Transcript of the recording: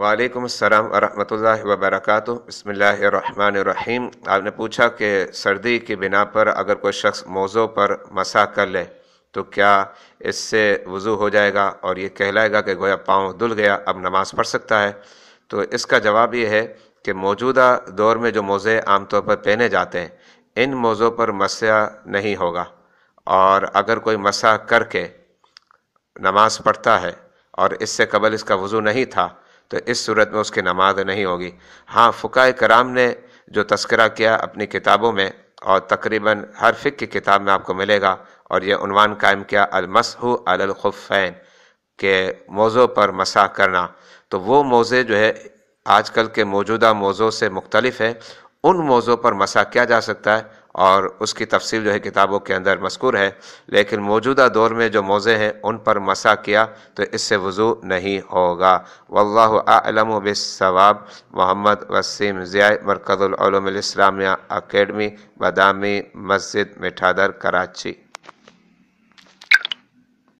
وعلیکم السلام ورحمۃ اللہ وبرکاتہ بسم اللہ الرحمن الرحیم آپ نے پوچھا کہ سردی کی بنا پر اگر کوئی شخص موضوع پر مسا کر لے تو کیا اس سے وضو ہو جائے گا اور یہ کہلائے گا کہ گویا پاؤں دھل گیا اب نماز پڑھ سکتا ہے تو اس کا جواب یہ ہے کہ موجودہ دور میں جو موزے عام طور پر پہنے جاتے ہیں ان موضوع پر مسئلہ نہیں ہوگا اور اگر کوئی مسا کر کے نماز پڑھتا ہے اور اس سے قبل اس کا وضو نہیں تھا تو اس صورت میں اس کی نماز نہیں ہوگی ہاں فقہ کرام نے جو تذکرہ کیا اپنی کتابوں میں اور تقریباً ہر فک کی کتاب میں آپ کو ملے گا اور یہ عنوان قائم کیا المسح علی الخفین کے موضوع پر مسا کرنا تو وہ موضع جو ہے آج کل کے موجودہ موضوع سے مختلف ہیں ان موضوع پر مسا کیا جا سکتا ہے اور اس کی تفصیل جو ہے کتابوں کے اندر مذکور ہے لیکن موجودہ دور میں جو موزے ہیں ان پر مسا کیا تو اس سے وضو نہیں ہوگا اعلم و بالثواب محمد وسیم ضیاء مرکز الاسلامیہ اکیڈمی بادامی مسجد مٹھادر کراچی